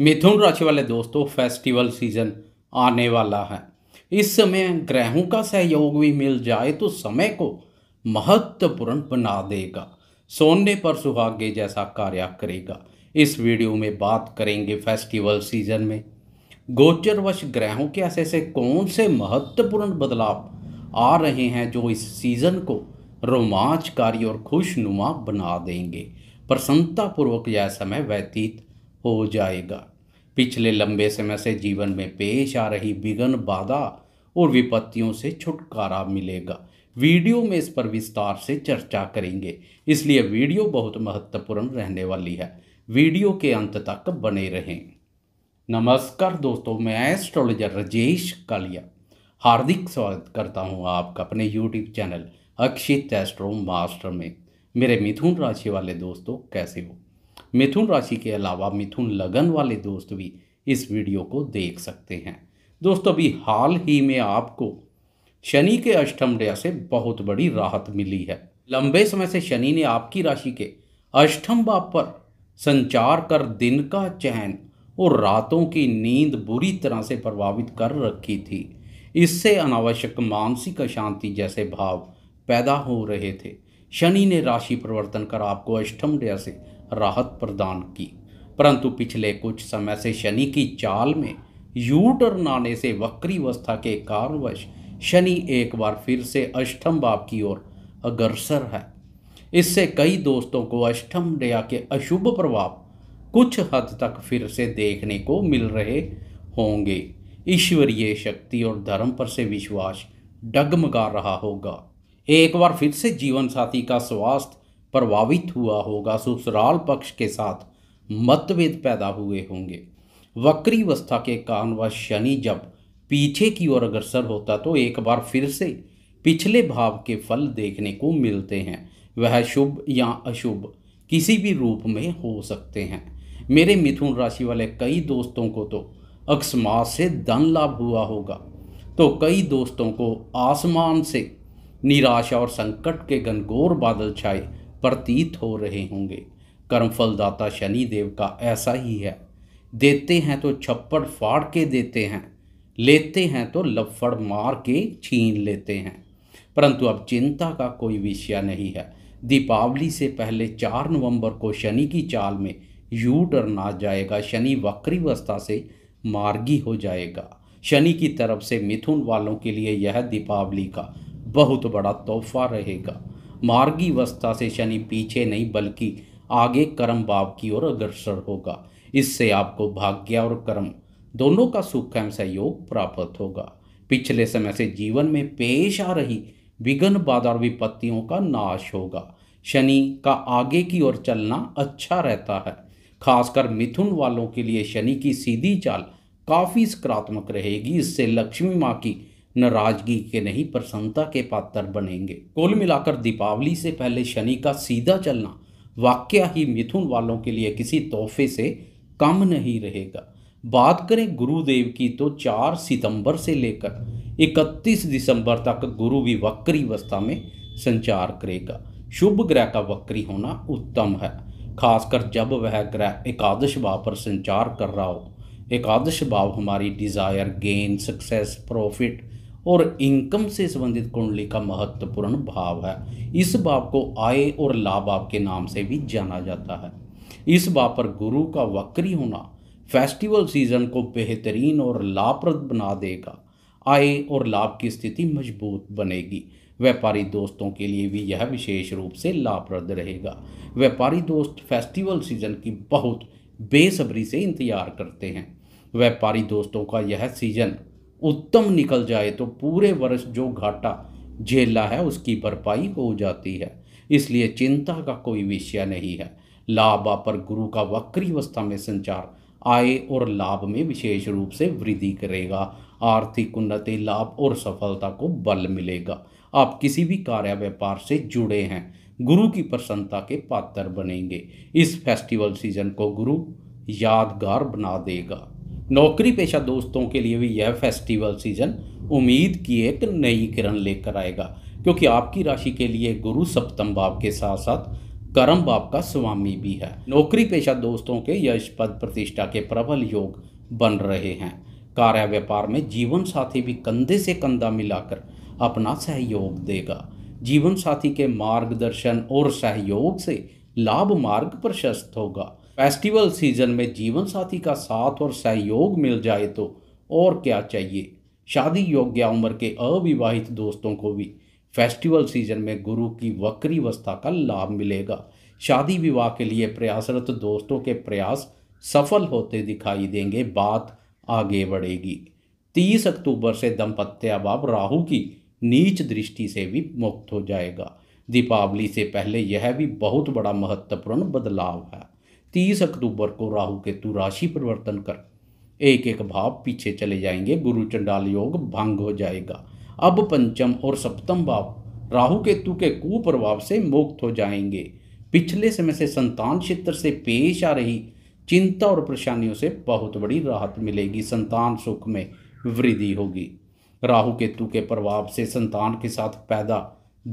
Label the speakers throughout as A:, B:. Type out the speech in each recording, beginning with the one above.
A: मिथुन राशि वाले दोस्तों फेस्टिवल सीजन आने वाला है इस समय ग्रहों का सहयोग भी मिल जाए तो समय को महत्वपूर्ण बना देगा सोने पर सुहागे जैसा कार्य करेगा इस वीडियो में बात करेंगे फेस्टिवल सीजन में गोचरवश ग्रहों के ऐसे ऐसे कौन से महत्वपूर्ण बदलाव आ रहे हैं जो इस सीज़न को रोमांचकारी और खुशनुमा बना देंगे प्रसन्नतापूर्वक यह समय व्यतीत हो जाएगा पिछले लंबे समय से जीवन में पेश आ रही विघन बाधा और विपत्तियों से छुटकारा मिलेगा वीडियो में इस पर विस्तार से चर्चा करेंगे इसलिए वीडियो बहुत महत्वपूर्ण रहने वाली है वीडियो के अंत तक बने रहें नमस्कार दोस्तों मैं एस्ट्रोलॉजर राजेश कालिया हार्दिक स्वागत करता हूं आपका अपने YouTube channel Akshit astro master में मेरे मिथुन राशि वाले दोस्तों कैसे हो मिथुन राशि के अलावा मिथुन लगन वाले दोस्त भी इस वीडियो को देख सकते हैं दोस्तों अभी हाल ही में आपको शनि के अष्टम डया से बहुत बड़ी राहत मिली है लंबे समय से शनि ने आपकी राशि के अष्टम भाव पर संचार कर दिन का चैन और रातों की नींद बुरी तरह से प्रभावित कर रखी थी इससे अनावश्यक मानसिक अशांति जैसे भाव पैदा हो रहे थे शनि ने राशि परिवर्तन कर आपको अष्टम डया से राहत प्रदान की परंतु पिछले कुछ समय से शनि की चाल में यू टर्न आने से वक्रीवस्था के कारणवश शनि एक बार फिर से अष्टम भाव की ओर अग्रसर है इससे कई दोस्तों को अष्टम दया के अशुभ प्रभाव कुछ हद तक फिर से देखने को मिल रहे होंगे ईश्वरीय शक्ति और धर्म पर से विश्वास डगमगा रहा होगा एक बार फिर से जीवन साथी का स्वास्थ्य प्रभावित हुआ होगा ससुराल पक्ष के साथ मतभेद पैदा हुए होंगे वक्री अवस्था के कारण वह शनि जब पीछे की ओर अग्रसर होता तो एक बार फिर से पिछले भाव के फल देखने को मिलते हैं वह शुभ या अशुभ किसी भी रूप में हो सकते हैं मेरे मिथुन राशि वाले कई दोस्तों को तो अकस्मात से धन लाभ हुआ होगा तो कई दोस्तों को आसमान से निराशा और संकट के घनघोर बादल छाए प्रतीत हो रहे होंगे कर्मफलदाता शनि देव का ऐसा ही है देते हैं तो छप्पड़ फाड़ के देते हैं लेते हैं तो लफड़ मार के छीन लेते हैं परंतु अब चिंता का कोई विषय नहीं है दीपावली से पहले चार नवंबर को शनि की चाल में यू टर्न आ जाएगा शनि वक्री अवस्था से मार्गी हो जाएगा शनि की तरफ से मिथुन वालों के लिए यह दीपावली का बहुत बड़ा तोहफा रहेगा मार्गी अवस्था से शनि पीछे नहीं बल्कि आगे कर्म भाव की ओर अग्रसर होगा इससे आपको भाग्य और कर्म दोनों का सुख एवं सहयोग प्राप्त होगा पिछले समय से जीवन में पेश आ रही विघन बाधा विपत्तियों का नाश होगा शनि का आगे की ओर चलना अच्छा रहता है खासकर मिथुन वालों के लिए शनि की सीधी चाल काफ़ी सकारात्मक रहेगी इससे लक्ष्मी माँ की नाराजगी के नहीं प्रसन्नता के पात्र बनेंगे कुल मिलाकर दीपावली से पहले शनि का सीधा चलना वाक्य ही मिथुन वालों के लिए किसी तोहफे से कम नहीं रहेगा बात करें गुरुदेव की तो 4 सितंबर से लेकर 31 दिसंबर तक गुरु भी वक्री अवस्था में संचार करेगा शुभ ग्रह का वक्री होना उत्तम है खासकर जब वह ग्रह एकादश भाव पर संचार कर रहा हो एकादश भाव हमारी डिज़ायर गेन सक्सेस प्रॉफिट और इनकम से संबंधित कुंडली का महत्वपूर्ण भाव है इस भाव को आय और लाभ आपके नाम से भी जाना जाता है इस भाव पर गुरु का वक्री होना फेस्टिवल सीजन को बेहतरीन और लाभप्रद बना देगा आय और लाभ की स्थिति मजबूत बनेगी व्यापारी दोस्तों के लिए भी यह विशेष रूप से लाभप्रद रहेगा व्यापारी दोस्त फेस्टिवल सीजन की बहुत बेसब्री से इंतजार करते हैं व्यापारी दोस्तों का यह सीजन उत्तम निकल जाए तो पूरे वर्ष जो घाटा झेला है उसकी भरपाई हो जाती है इसलिए चिंता का कोई विषय नहीं है लाभ पर गुरु का वक्री अवस्था में संचार आय और लाभ में विशेष रूप से वृद्धि करेगा आर्थिक उन्नति लाभ और सफलता को बल मिलेगा आप किसी भी कार्य व्यापार से जुड़े हैं गुरु की प्रसन्नता के पात्र बनेंगे इस फेस्टिवल सीजन को गुरु यादगार बना देगा नौकरी पेशा दोस्तों के लिए भी यह फेस्टिवल सीजन उम्मीद की एक नई किरण लेकर आएगा क्योंकि आपकी राशि के लिए गुरु सप्तम भाव के साथ साथ कर्म भाव का स्वामी भी है नौकरी पेशा दोस्तों के यश पद प्रतिष्ठा के प्रबल योग बन रहे हैं कार्य व्यापार में जीवन साथी भी कंधे से कंधा मिलाकर अपना सहयोग देगा जीवन साथी के मार्गदर्शन और सहयोग से लाभ मार्ग प्रशस्त होगा फेस्टिवल सीजन में जीवन साथी का साथ और सहयोग मिल जाए तो और क्या चाहिए शादी योग्य उम्र के अविवाहित दोस्तों को भी फेस्टिवल सीजन में गुरु की वक्री अवस्था का लाभ मिलेगा शादी विवाह के लिए प्रयासरत दोस्तों के प्रयास सफल होते दिखाई देंगे बात आगे बढ़ेगी तीस अक्टूबर से दंपत्या बाप राहु की नीच दृष्टि से भी मुक्त हो जाएगा दीपावली से पहले यह भी बहुत बड़ा महत्वपूर्ण बदलाव है तीस अक्टूबर को राहु केतु राशि परिवर्तन कर एक एक भाव पीछे चले जाएंगे गुरु चंडाल योग भंग हो जाएगा अब पंचम और सप्तम भाव राहु केतु के कुप्रभाव से मुक्त हो जाएंगे पिछले समय से संतान क्षेत्र से पेश आ रही चिंता और परेशानियों से बहुत बड़ी राहत मिलेगी संतान सुख में वृद्धि होगी राहु केतु के प्रभाव से संतान के साथ पैदा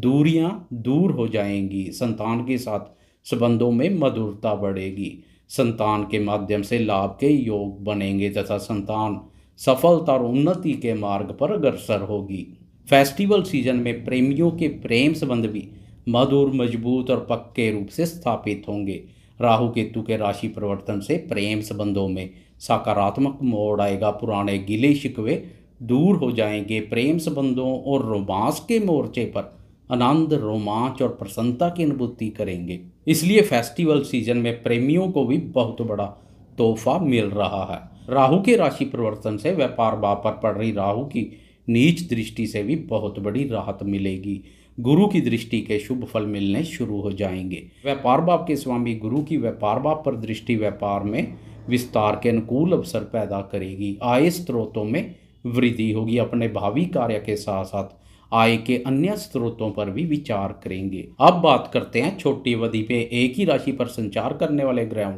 A: दूरियां दूर हो जाएंगी संतान के साथ संबंधों में मधुरता बढ़ेगी संतान के माध्यम से लाभ के योग बनेंगे तथा संतान सफलता और उन्नति के मार्ग पर अग्रसर होगी फेस्टिवल सीजन में प्रेमियों के प्रेम संबंध भी मधुर मजबूत और पक्के रूप से स्थापित होंगे राहु केतु के राशि परिवर्तन से प्रेम संबंधों में सकारात्मक मोड़ आएगा पुराने गिले शिकवे दूर हो जाएंगे प्रेम संबंधों और रोमांस के मोर्चे पर आनंद रोमांच और प्रसन्नता की अनुभूति करेंगे इसलिए फेस्टिवल सीजन में प्रेमियों को भी बहुत बड़ा तोहफा मिल रहा है राहु के राशि परिवर्तन से व्यापार भाव पर पड़ रही राहु की नीच दृष्टि से भी बहुत बड़ी राहत मिलेगी गुरु की दृष्टि के शुभ फल मिलने शुरू हो जाएंगे व्यापार बाप के स्वामी गुरु की व्यापार बाप पर दृष्टि व्यापार में विस्तार के अनुकूल अवसर पैदा करेगी आय स्रोतों में वृद्धि होगी अपने भावी कार्य के साथ साथ आय के अन्य स्रोतों पर भी विचार करेंगे अब बात करते हैं छोटी अवधि पे एक ही राशि पर संचार करने वाले ग्रहों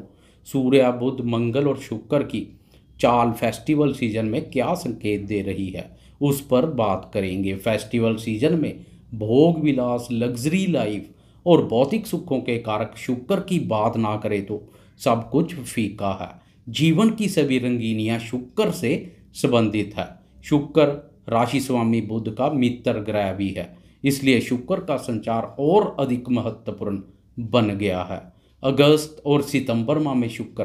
A: सूर्य बुध मंगल और शुक्र की चाल फेस्टिवल सीजन में क्या संकेत दे रही है उस पर बात करेंगे फेस्टिवल सीजन में भोग विलास लग्जरी लाइफ और भौतिक सुखों के कारक शुक्र की बात ना करें तो सब कुछ फीका है जीवन की सभी रंगीनियाँ शुक्र से संबंधित है शुक्र राशि स्वामी बुद्ध का मित्र ग्रह भी है इसलिए शुक्र का संचार और अधिक महत्वपूर्ण बन गया है अगस्त और सितंबर माह में शुक्र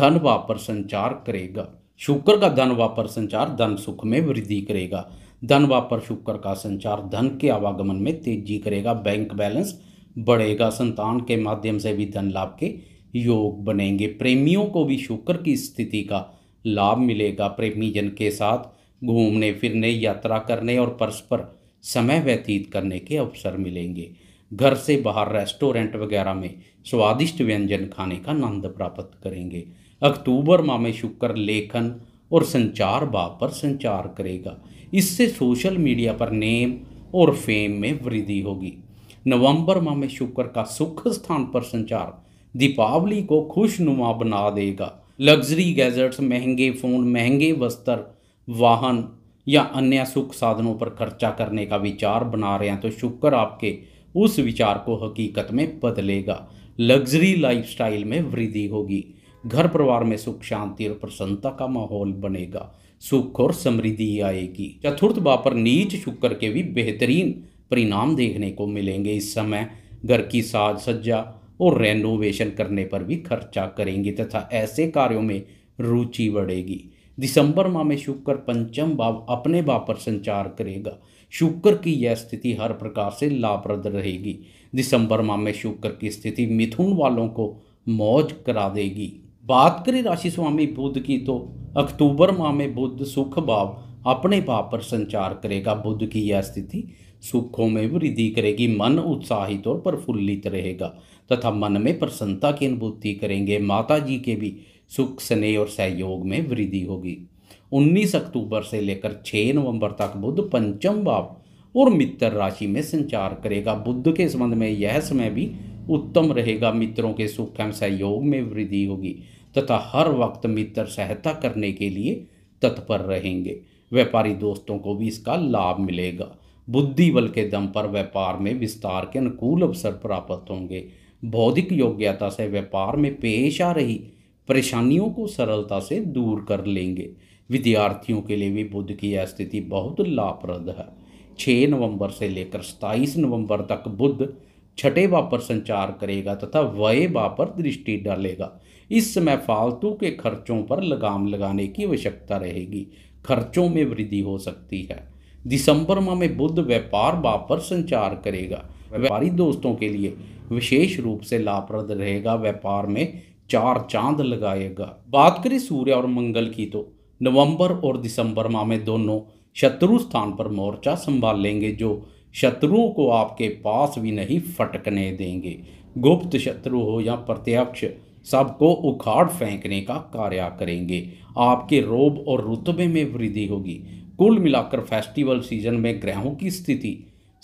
A: धन वापर संचार करेगा शुक्र का धन वापर संचार धन सुख में वृद्धि करेगा धन वापर शुक्र का संचार धन के आवागमन में तेजी करेगा बैंक बैलेंस बढ़ेगा संतान के माध्यम से भी धन लाभ के योग बनेंगे प्रेमियों को भी शुक्र की स्थिति का लाभ मिलेगा प्रेमी जन के साथ घूमने फिरने यात्रा करने और परस्पर समय व्यतीत करने के अवसर मिलेंगे घर से बाहर रेस्टोरेंट वगैरह में स्वादिष्ट व्यंजन खाने का आनंद प्राप्त करेंगे अक्टूबर माह में शुक्र लेखन और संचार भाव पर संचार करेगा इससे सोशल मीडिया पर नेम और फेम में वृद्धि होगी नवंबर माह में शुक्र का सुख स्थान पर संचार दीपावली को खुशनुमा बना देगा लग्जरी गैजेट्स महंगे फ़ोन महंगे वस्त्र वाहन या अन्य सुख साधनों पर खर्चा करने का विचार बना रहे हैं तो शुक्र आपके उस विचार को हकीकत में बदलेगा लग्जरी लाइफस्टाइल में वृद्धि होगी घर परिवार में सुख शांति और प्रसन्नता का माहौल बनेगा सुख और समृद्धि आएगी चतुर्थ भाव पर नीच शुक्र के भी बेहतरीन परिणाम देखने को मिलेंगे इस समय घर की साज सज्जा और रेनोवेशन करने पर भी खर्चा करेंगे तथा ऐसे कार्यों में रुचि बढ़ेगी दिसंबर माह में शुक्र पंचम भाव अपने भाव पर संचार करेगा शुक्र की यह स्थिति हर प्रकार से लाभप्रद रहेगी दिसंबर माह में शुक्र की स्थिति मिथुन वालों को मौज करा देगी बात करें राशि स्वामी बुद्ध की तो अक्टूबर माह में बुद्ध सुख भाव अपने भाव पर संचार करेगा बुद्ध की यह स्थिति सुखों में वृद्धि करेगी मन उत्साहित और प्रफुल्लित रहेगा तथा मन में प्रसन्नता की अनुभूति करेंगे माता जी के भी सुख स्नेह और सहयोग में वृद्धि होगी 19 अक्टूबर से लेकर 6 नवंबर तक बुद्ध पंचम भाव और मित्र राशि में संचार करेगा बुद्ध के संबंध में यह समय भी उत्तम रहेगा मित्रों के सुख एवं सहयोग में वृद्धि होगी तथा हर वक्त मित्र सहायता करने के लिए तत्पर रहेंगे व्यापारी दोस्तों को भी इसका लाभ मिलेगा बुद्धि बल के दम पर व्यापार में विस्तार के अनुकूल अवसर प्राप्त होंगे बौद्धिक योग्यता से व्यापार में पेश आ रही परेशानियों को सरलता से दूर कर लेंगे विद्यार्थियों के लिए भी बुद्ध की यह स्थिति बहुत लाभप्रद है 6 नवंबर से लेकर 27 नवंबर तक बुद्ध छठे भाव पर संचार करेगा तथा वय भाव पर दृष्टि डालेगा इस समय फालतू के खर्चों पर लगाम लगाने की आवश्यकता रहेगी खर्चों में वृद्धि हो सकती है दिसंबर माह में बुद्ध व्यापार भाव पर संचार करेगा व्यापारी दोस्तों के लिए विशेष रूप से लाभप्रद रहेगा व्यापार में चार चांद लगाएगा बात करें सूर्य और मंगल की तो नवंबर और दिसंबर माह में दोनों शत्रु स्थान पर मोर्चा संभाल लेंगे जो शत्रुओं को आपके पास भी नहीं फटकने देंगे गुप्त शत्रु हो या प्रत्यक्ष सबको उखाड़ फेंकने का कार्य करेंगे आपके रोब और रुतबे में वृद्धि होगी कुल मिलाकर फेस्टिवल सीजन में ग्रहों की स्थिति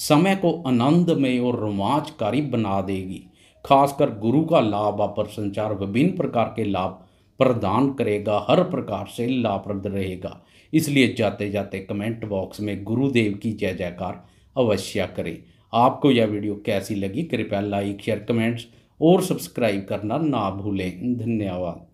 A: समय को आनंदमय और रोमांचकारी बना देगी खासकर गुरु का लाभ आप पर संचार विभिन्न प्रकार के लाभ प्रदान करेगा हर प्रकार से लाभप्रद रहेगा इसलिए जाते जाते कमेंट बॉक्स में गुरुदेव की जय जयकार अवश्य करें आपको यह वीडियो कैसी लगी कृपया लाइक शेयर कमेंट्स और सब्सक्राइब करना ना भूलें धन्यवाद